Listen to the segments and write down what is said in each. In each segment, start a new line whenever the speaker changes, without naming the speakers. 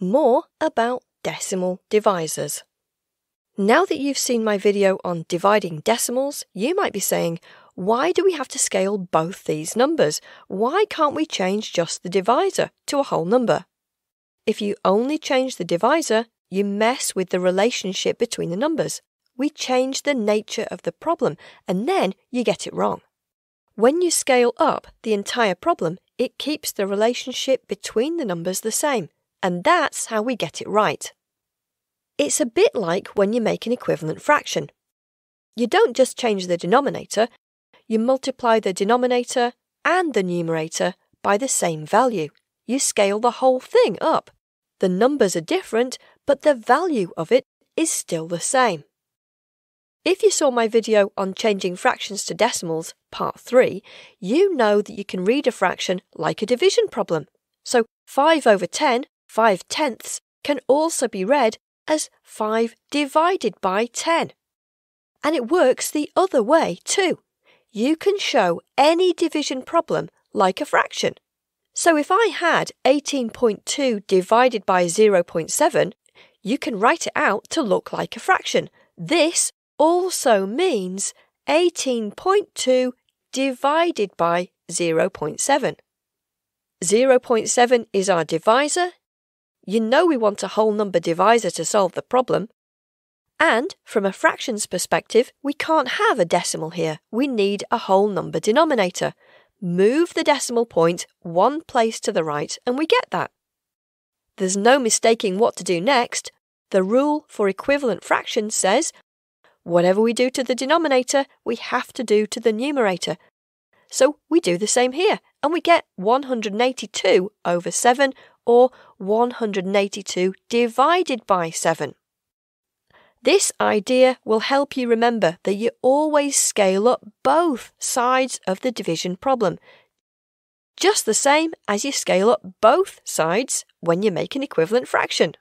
more about decimal divisors. Now that you've seen my video on dividing decimals, you might be saying, why do we have to scale both these numbers? Why can't we change just the divisor to a whole number? If you only change the divisor, you mess with the relationship between the numbers. We change the nature of the problem, and then you get it wrong. When you scale up the entire problem, it keeps the relationship between the numbers the same and that's how we get it right. It's a bit like when you make an equivalent fraction. You don't just change the denominator, you multiply the denominator and the numerator by the same value. You scale the whole thing up. The numbers are different, but the value of it is still the same. If you saw my video on changing fractions to decimals, part 3, you know that you can read a fraction like a division problem. So 5 over 10 5 tenths can also be read as 5 divided by 10. And it works the other way too. You can show any division problem like a fraction. So if I had 18.2 divided by 0.7, you can write it out to look like a fraction. This also means 18.2 divided by 0.7. 0.7 is our divisor, you know we want a whole number divisor to solve the problem. And from a fractions perspective, we can't have a decimal here. We need a whole number denominator. Move the decimal point one place to the right and we get that. There's no mistaking what to do next. The rule for equivalent fractions says whatever we do to the denominator, we have to do to the numerator. So we do the same here and we get 182 over 7 or 182 divided by 7. This idea will help you remember that you always scale up both sides of the division problem, just the same as you scale up both sides when you make an equivalent fraction.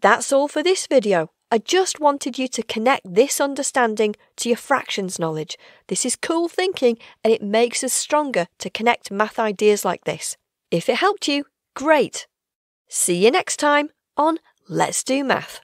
That's all for this video. I just wanted you to connect this understanding to your fractions knowledge. This is cool thinking and it makes us stronger to connect math ideas like this. If it helped you, Great! See you next time on Let's Do Math.